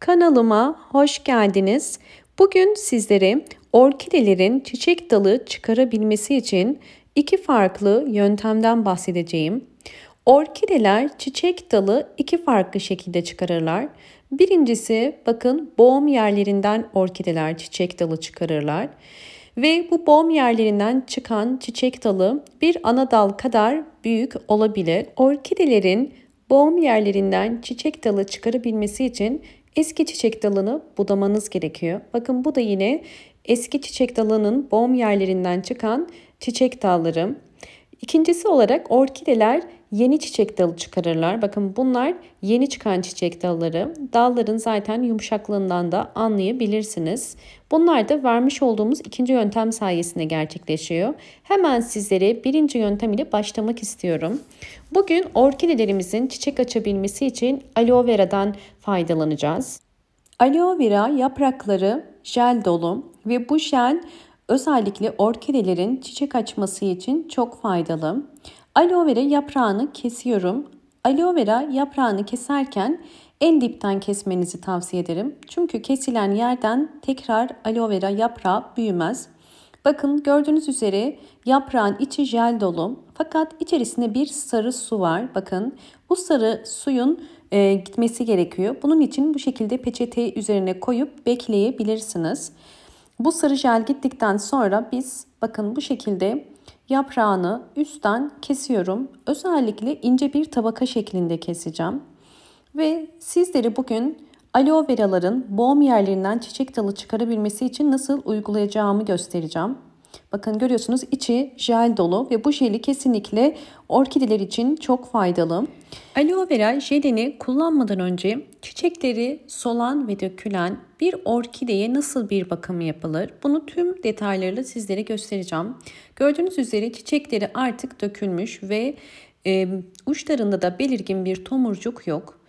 Kanalıma hoş geldiniz. Bugün sizlere orkidelerin çiçek dalı çıkarabilmesi için iki farklı yöntemden bahsedeceğim. Orkideler çiçek dalı iki farklı şekilde çıkarırlar. Birincisi bakın boğum yerlerinden orkideler çiçek dalı çıkarırlar. Ve bu boğum yerlerinden çıkan çiçek dalı bir ana dal kadar büyük olabilir. Orkidelerin boğum yerlerinden çiçek dalı çıkarabilmesi için Eski çiçek dalını budamanız gerekiyor. Bakın bu da yine eski çiçek dalının bom yerlerinden çıkan çiçek dalları. İkincisi olarak orkideler yeni çiçek dalı çıkarırlar. Bakın bunlar yeni çıkan çiçek dalları. Dalların zaten yumuşaklığından da anlayabilirsiniz. Bunlar da vermiş olduğumuz ikinci yöntem sayesinde gerçekleşiyor. Hemen sizlere birinci yöntem ile başlamak istiyorum. Bugün orkidelerimizin çiçek açabilmesi için aloe vera'dan faydalanacağız. Aloe vera yaprakları jel dolu ve bu jel özellikle orkidelerin çiçek açması için çok faydalı. Aloe vera yaprağını kesiyorum. Aloe vera yaprağını keserken en dipten kesmenizi tavsiye ederim. Çünkü kesilen yerden tekrar aloe vera yaprağı büyümez. Bakın gördüğünüz üzere yaprağın içi jel dolu fakat içerisinde bir sarı su var. Bakın bu sarı suyun e, gitmesi gerekiyor. Bunun için bu şekilde peçete üzerine koyup bekleyebilirsiniz. Bu sarı jel gittikten sonra biz bakın bu şekilde Yaprağını üstten kesiyorum. Özellikle ince bir tabaka şeklinde keseceğim. Ve sizleri bugün aloe veraların boğum yerlerinden çiçek dalı çıkarabilmesi için nasıl uygulayacağımı göstereceğim. Bakın görüyorsunuz içi jel dolu ve bu jeli kesinlikle orkideler için çok faydalı. Aloe vera jelini kullanmadan önce çiçekleri solan ve dökülen bir orkideye nasıl bir bakımı yapılır? Bunu tüm detaylarıyla sizlere göstereceğim. Gördüğünüz üzere çiçekleri artık dökülmüş ve e, uçlarında da belirgin bir tomurcuk yok.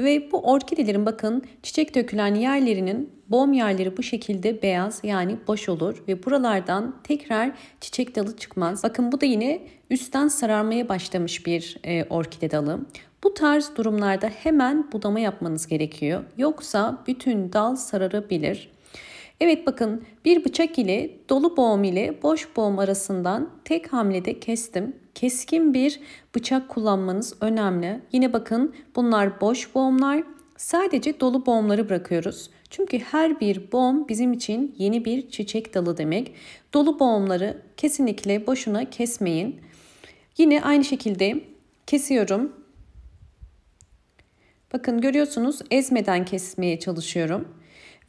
Ve bu orkidelerin bakın çiçek dökülen yerlerinin bom yerleri bu şekilde beyaz yani boş olur ve buralardan tekrar çiçek dalı çıkmaz. Bakın bu da yine üstten sararmaya başlamış bir e, orkide dalı. Bu tarz durumlarda hemen budama yapmanız gerekiyor. Yoksa bütün dal sararabilir. Evet bakın bir bıçak ile dolu boğum ile boş boğum arasından tek hamlede kestim. Keskin bir bıçak kullanmanız önemli. Yine bakın bunlar boş boğumlar. Sadece dolu boğumları bırakıyoruz. Çünkü her bir boğum bizim için yeni bir çiçek dalı demek. Dolu boğumları kesinlikle boşuna kesmeyin. Yine aynı şekilde kesiyorum. Bakın görüyorsunuz ezmeden kesmeye çalışıyorum.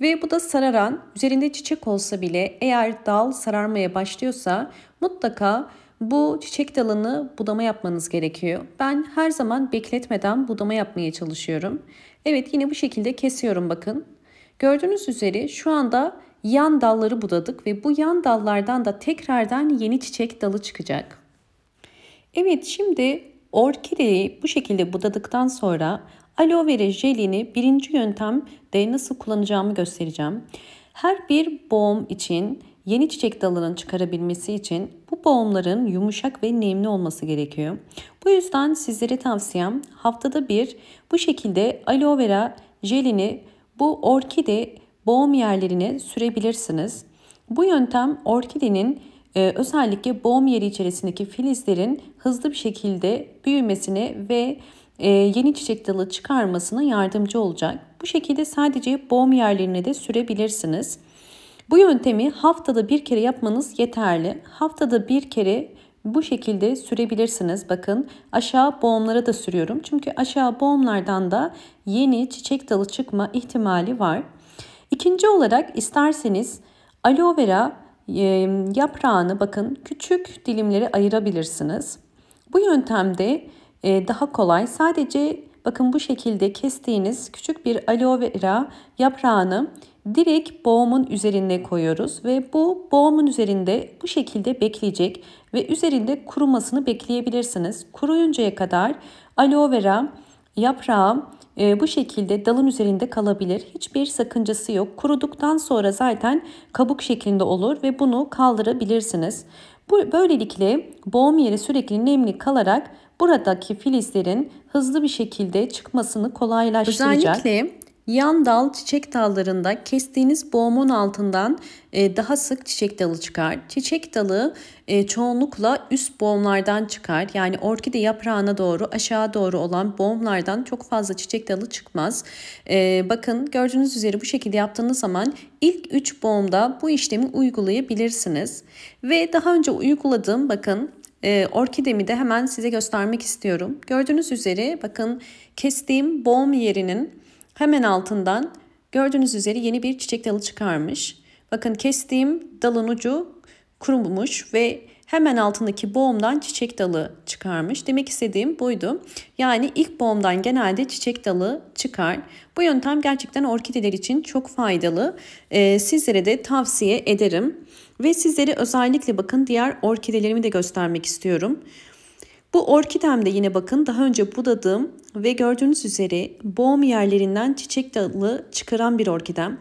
Ve bu da sararan, üzerinde çiçek olsa bile eğer dal sararmaya başlıyorsa mutlaka bu çiçek dalını budama yapmanız gerekiyor. Ben her zaman bekletmeden budama yapmaya çalışıyorum. Evet yine bu şekilde kesiyorum bakın. Gördüğünüz üzere şu anda yan dalları budadık ve bu yan dallardan da tekrardan yeni çiçek dalı çıkacak. Evet şimdi orkideyi bu şekilde budadıktan sonra Aloe vera jelini birinci yöntemde nasıl kullanacağımı göstereceğim. Her bir boğum için yeni çiçek dalının çıkarabilmesi için bu boğumların yumuşak ve nemli olması gerekiyor. Bu yüzden sizlere tavsiyem haftada bir bu şekilde aloe vera jelini bu orkide boğum yerlerine sürebilirsiniz. Bu yöntem orkidenin e, özellikle boğum yeri içerisindeki filizlerin hızlı bir şekilde büyümesine ve e, yeni çiçek dalı çıkarmasına yardımcı olacak. Bu şekilde sadece boğum yerlerine de sürebilirsiniz. Bu yöntemi haftada bir kere yapmanız yeterli. Haftada bir kere bu şekilde sürebilirsiniz. Bakın aşağı boğumlara da sürüyorum. Çünkü aşağı boğumlardan da yeni çiçek dalı çıkma ihtimali var. İkinci olarak isterseniz aloe vera e, yaprağını bakın küçük dilimlere ayırabilirsiniz. Bu yöntemde e, daha kolay. Sadece bakın bu şekilde kestiğiniz küçük bir aloe vera yaprağını direkt boğumun üzerine koyuyoruz ve bu boğumun üzerinde bu şekilde bekleyecek ve üzerinde kurumasını bekleyebilirsiniz. Kuruyuncaya kadar aloe vera yaprağı e, bu şekilde dalın üzerinde kalabilir. Hiçbir sakıncası yok. Kuruduktan sonra zaten kabuk şeklinde olur ve bunu kaldırabilirsiniz. Bu böylelikle boğum yeri sürekli nemli kalarak buradaki filizlerin hızlı bir şekilde çıkmasını kolaylaştıracak. Özellikle yan dal çiçek dallarında kestiğiniz boğumun altından e, daha sık çiçek dalı çıkar. Çiçek dalı e, çoğunlukla üst boğumlardan çıkar. Yani orkide yaprağına doğru aşağı doğru olan boğumlardan çok fazla çiçek dalı çıkmaz. E, bakın gördüğünüz üzere bu şekilde yaptığınız zaman ilk 3 boğumda bu işlemi uygulayabilirsiniz. Ve daha önce uyguladığım bakın e, ee, orkidemi de hemen size göstermek istiyorum. Gördüğünüz üzere bakın kestiğim boğum yerinin hemen altından gördüğünüz üzere yeni bir çiçek dalı çıkarmış. Bakın kestiğim dalın ucu kurumuş ve hemen altındaki boğumdan çiçek dalı çıkarmış. Demek istediğim buydu. Yani ilk boğumdan genelde çiçek dalı çıkar. Bu yöntem gerçekten orkideler için çok faydalı. Ee, sizlere de tavsiye ederim. Ve sizlere özellikle bakın diğer orkidelerimi de göstermek istiyorum. Bu orkidemde yine bakın daha önce budadığım ve gördüğünüz üzere boğum yerlerinden çiçek dalı çıkaran bir orkidem.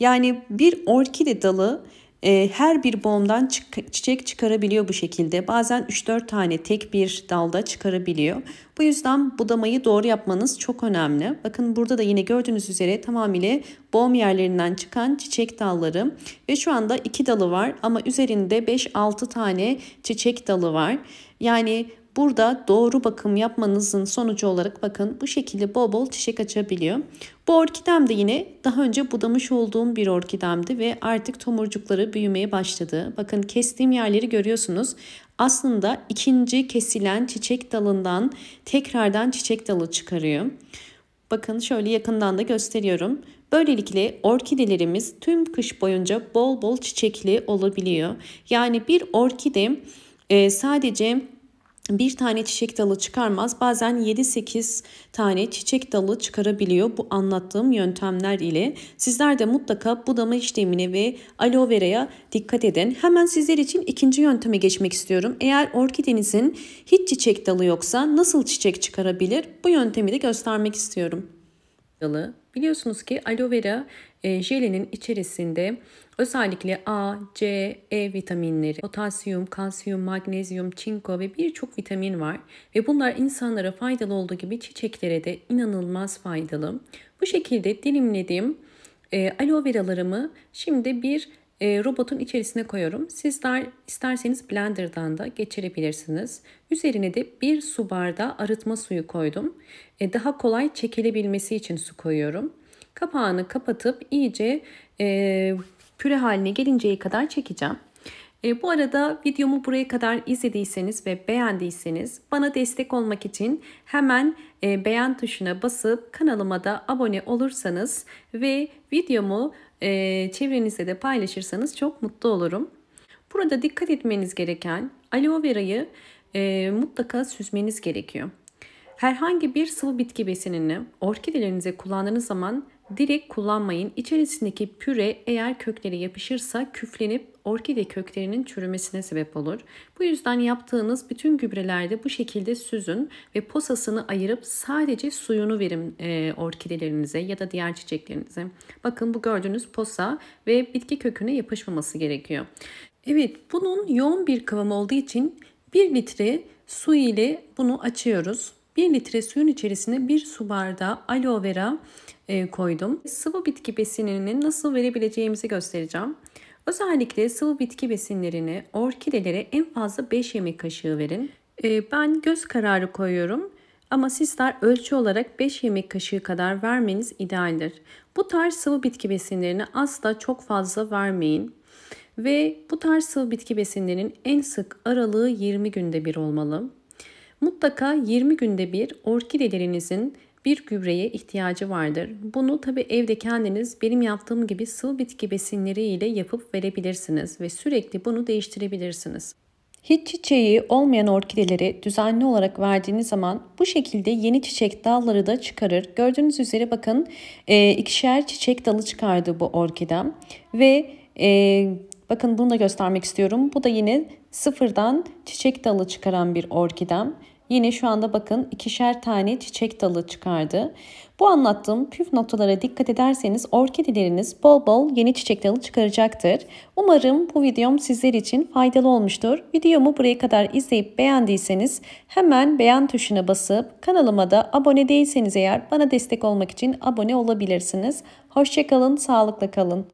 Yani bir orkide dalı e, her bir boğumdan çiçek çıkarabiliyor bu şekilde. Bazen 3-4 tane tek bir dalda çıkarabiliyor. Bu yüzden budamayı doğru yapmanız çok önemli. Bakın burada da yine gördüğünüz üzere tamamıyla boğum yerlerinden çıkan çiçek dalları ve şu anda 2 dalı var ama üzerinde 5-6 tane çiçek dalı var. Yani Burada doğru bakım yapmanızın sonucu olarak bakın bu şekilde bol bol çiçek açabiliyor. Bu orkidem de yine daha önce budamış olduğum bir orkidemdi ve artık tomurcukları büyümeye başladı. Bakın kestiğim yerleri görüyorsunuz. Aslında ikinci kesilen çiçek dalından tekrardan çiçek dalı çıkarıyor. Bakın şöyle yakından da gösteriyorum. Böylelikle orkidelerimiz tüm kış boyunca bol bol çiçekli olabiliyor. Yani bir orkide e, sadece bir tane çiçek dalı çıkarmaz. Bazen 7-8 tane çiçek dalı çıkarabiliyor bu anlattığım yöntemler ile. Sizler de mutlaka budama işlemine ve aloe vera'ya dikkat edin. Hemen sizler için ikinci yönteme geçmek istiyorum. Eğer orkidenizin hiç çiçek dalı yoksa nasıl çiçek çıkarabilir? Bu yöntemi de göstermek istiyorum. Dalı Biliyorsunuz ki aloe vera e, jelinin içerisinde özellikle A, C, E vitaminleri, potasyum, kalsiyum, magnezyum, çinko ve birçok vitamin var ve bunlar insanlara faydalı olduğu gibi çiçeklere de inanılmaz faydalı. Bu şekilde dilimlediğim e, aloe veralarımı şimdi bir e, robotun içerisine koyuyorum. Sizler isterseniz blenderdan da geçirebilirsiniz. Üzerine de bir su bardağı arıtma suyu koydum. E, daha kolay çekilebilmesi için su koyuyorum. Kapağını kapatıp iyice e, püre haline gelinceye kadar çekeceğim. E, bu arada videomu buraya kadar izlediyseniz ve beğendiyseniz bana destek olmak için hemen e, beğen tuşuna basıp kanalıma da abone olursanız ve videomu e, çevrenizde de paylaşırsanız çok mutlu olurum. Burada dikkat etmeniz gereken aloe verayı e, mutlaka süzmeniz gerekiyor. Herhangi bir sıvı bitki besinini orkidelerinize kullandığınız zaman Direkt kullanmayın. İçerisindeki püre eğer kökleri yapışırsa küflenip orkide köklerinin çürümesine sebep olur. Bu yüzden yaptığınız bütün gübrelerde bu şekilde süzün ve posasını ayırıp sadece suyunu verin e, orkidelerinize ya da diğer çiçeklerinize. Bakın bu gördüğünüz posa ve bitki köküne yapışmaması gerekiyor. Evet bunun yoğun bir kıvam olduğu için 1 litre su ile bunu açıyoruz. 1 litre suyun içerisine 1 su bardağı aloe vera e, koydum. Sıvı bitki besinini nasıl verebileceğimizi göstereceğim. Özellikle sıvı bitki besinlerini orkidelere en fazla 5 yemek kaşığı verin. E, ben göz kararı koyuyorum ama sizler ölçü olarak 5 yemek kaşığı kadar vermeniz idealdir. Bu tarz sıvı bitki besinlerini asla çok fazla vermeyin. Ve bu tarz sıvı bitki besinlerinin en sık aralığı 20 günde bir olmalı. Mutlaka 20 günde bir orkidelerinizin bir gübreye ihtiyacı vardır. Bunu tabi evde kendiniz benim yaptığım gibi sıvı bitki besinleri ile yapıp verebilirsiniz ve sürekli bunu değiştirebilirsiniz. Hiç çiçeği olmayan orkideleri düzenli olarak verdiğiniz zaman bu şekilde yeni çiçek dalları da çıkarır. Gördüğünüz üzere bakın e, ikişer çiçek dalı çıkardı bu orkiden. ve e, bakın bunu da göstermek istiyorum. Bu da yine sıfırdan çiçek dalı çıkaran bir orkiden. Yine şu anda bakın ikişer tane çiçek dalı çıkardı. Bu anlattığım püf noktalara dikkat ederseniz orkideleriniz bol bol yeni çiçek dalı çıkaracaktır. Umarım bu videom sizler için faydalı olmuştur. Videomu buraya kadar izleyip beğendiyseniz hemen beğen tuşuna basıp kanalıma da abone değilseniz eğer bana destek olmak için abone olabilirsiniz. Hoşçakalın, sağlıkla kalın.